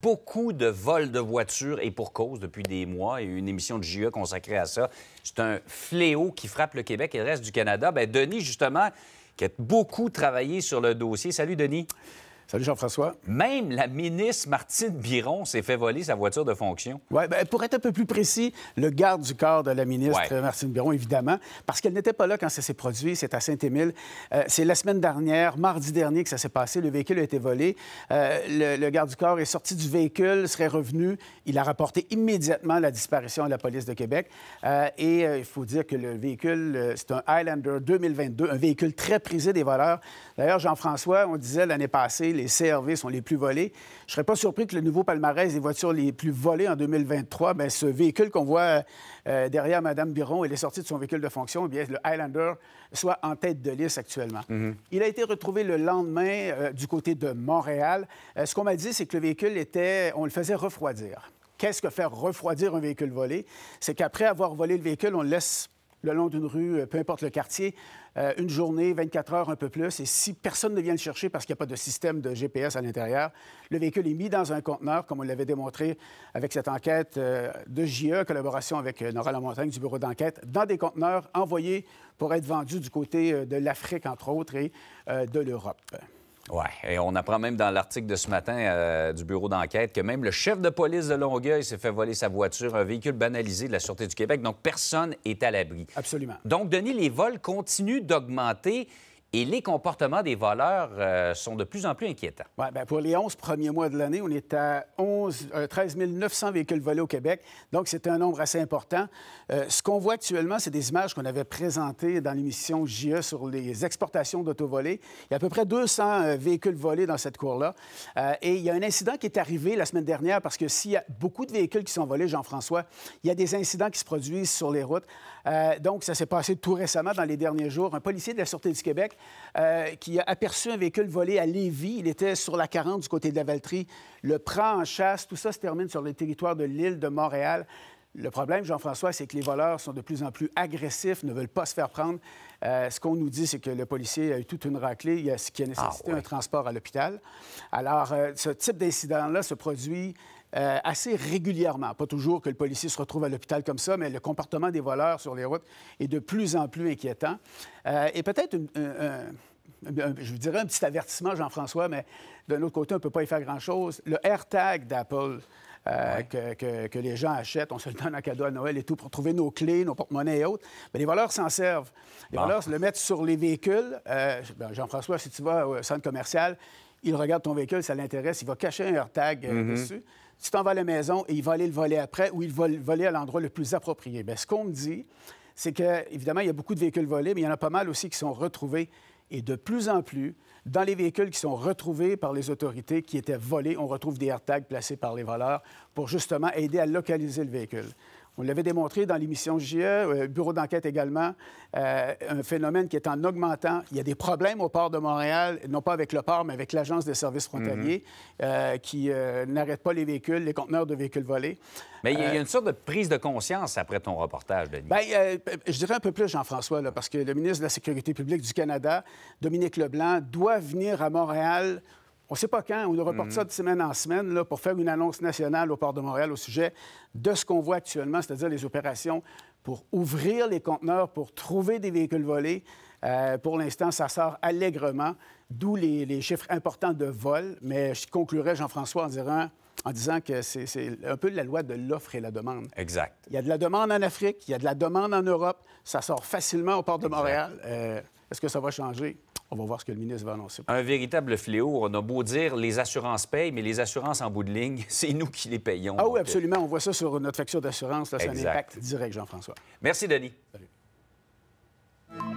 beaucoup de vols de voitures et pour cause depuis des mois et une émission de JE consacrée à ça. C'est un fléau qui frappe le Québec et le reste du Canada. Ben Denis, justement, qui a beaucoup travaillé sur le dossier. Salut, Denis. Salut Jean-François. Même la ministre Martine Biron s'est fait voler sa voiture de fonction. Oui, ben, pour être un peu plus précis, le garde du corps de la ministre Martine Biron, évidemment, parce qu'elle n'était pas là quand ça s'est produit, c'est à Saint-Émile. Euh, c'est la semaine dernière, mardi dernier, que ça s'est passé. Le véhicule a été volé. Euh, le, garde du corps est sorti du véhicule, serait revenu. Il a rapporté immédiatement la disparition à la police de Québec. Euh, et il faut dire que le véhicule, c'est un Highlander 2022, un véhicule très prisé des voleurs. D'ailleurs, Jean-François, on disait l'année passée, les CRV sont les plus volés. Je ne serais pas surpris que le nouveau palmarès des voitures les plus volées en 2023, mais ben, ce véhicule qu'on voit euh, derrière Mme Biron, elle est sortie de son véhicule de fonction, eh bien, le Highlander soit en tête de liste actuellement. Mhm. Il a été retrouvé le lendemain euh, du côté de Montréal. Euh, ce qu'on m'a dit, c'est que le véhicule était, on le faisait refroidir. Qu'est-ce que faire refroidir un véhicule volé? C'est qu'après avoir volé le véhicule, on le laisse le long d'une rue, euh, peu importe le quartier, euh, une journée, 24 heures, un peu plus. Et si personne ne vient le chercher parce qu'il n'y a pas de système de GPS à l'intérieur, le véhicule est mis dans un conteneur, comme on l'avait démontré avec cette enquête euh, de JE, collaboration avec Nora Lamontagne du bureau d'enquête, dans des conteneurs envoyés pour être vendus du côté de l'Afrique, entre autres, et de l'Europe. Oui, et on apprend même dans l'article de ce matin euh, du bureau d'enquête que même le chef de police de Longueuil s'est fait voler sa voiture, un véhicule banalisé de la Sûreté du Québec. Donc, personne n'est à l'abri. Absolument. Donc, Denis, les vols continuent d'augmenter. Et les comportements des voleurs euh, sont de plus en plus inquiétants. Ben, pour les 11 premiers mois de l'année, on est à 11, 13 900 véhicules volés au Québec. Donc, c'est un nombre assez important. Euh, ce qu'on voit actuellement, c'est des images qu'on avait présentées dans l'émission JE sur les exportations d'autovolés. Il y a à peu près 200 euh, véhicules volés dans cette cour-là. et il y a un incident qui est arrivé la semaine dernière parce que s'il y a beaucoup de véhicules qui sont volés, Jean-François, il y a des incidents qui se produisent sur les routes. donc, ça s'est passé tout récemment, dans les derniers jours. Un policier de la Sûreté du Québec euh, qui a aperçu un véhicule volé à Lévis. Il était sur la 40 du côté de la Valtrie. Le prend en chasse. Tout ça se termine sur le territoire de l'île de Montréal. Le problème, Jean-François, c'est que les voleurs sont de plus en plus agressifs, ne veulent pas se faire prendre. Euh, ce qu'on nous dit, c'est que le policier a eu toute une raclée, il ce qui a nécessité ah un transport à l'hôpital. Alors, euh, ce type d'incident-là se produit euh, assez régulièrement. Pas toujours que le policier se retrouve à l'hôpital comme ça, mais le comportement des voleurs sur les routes est de plus en plus inquiétant. Euh, et peut-être je vous dirais un petit avertissement, Jean-François, mais d'un autre côté, on ne peut pas y faire grand-chose. Le AirTag d'Apple. Euh, que, les gens achètent, on se le donne en cadeau à Noël et tout pour trouver nos clés, nos porte-monnaies et autres. Mais les voleurs s'en servent. Les voleurs le mettent sur les véhicules. Ben, Jean-François, si tu vas au centre commercial, il regarde ton véhicule, ça l'intéresse, il va cacher un AirTag mm-hmm. dessus tu t'en vas à la maison et il va aller le voler après ou il va le voler à l'endroit le plus approprié. Bien, ce qu'on me dit, c'est qu'évidemment, il y a beaucoup de véhicules volés, mais il y en a pas mal aussi qui sont retrouvés et de plus en plus, dans les véhicules qui sont retrouvés par les autorités, qui étaient volés, on retrouve des AirTags placés par les voleurs pour justement aider à localiser le véhicule. On l'avait démontré dans l'émission GIE, euh, bureau d'enquête également, euh, un phénomène qui est en augmentant. Il y a des problèmes au port de Montréal, non pas avec le port, mais avec l'Agence des services frontaliers, mhm. euh, qui n'arrête pas les véhicules, les conteneurs de véhicules volés. Mais il y, a une sorte de prise de conscience après ton reportage, Denis. Ben, je dirais un peu plus, Jean-François, parce que le ministre de la Sécurité publique du Canada, Dominique Leblanc, doit venir à Montréal on ne sait pas quand, on reporte mhm. ça de semaine en semaine là, pour faire une annonce nationale au port de Montréal au sujet de ce qu'on voit actuellement, c'est-à-dire les opérations pour ouvrir les conteneurs, pour trouver des véhicules volés. Euh, pour l'instant, ça sort allègrement, d'où les, chiffres importants de vol. Mais je conclurai, Jean-François, en disant, en disant que c'est un peu la loi de l'offre et la demande. Exact. Il y a de la demande en Afrique, il y a de la demande en Europe, ça sort facilement au port de Montréal. Euh, est-ce que ça va changer? On va voir ce que le ministre va annoncer. Un véritable fléau. On a beau dire les assurances payent, mais les assurances en bout de ligne, c'est nous qui les payons. Ah oui, euh, absolument. On voit ça sur notre facture d'assurance. Ça un impact direct, Jean-François. Merci, Denis. Salut.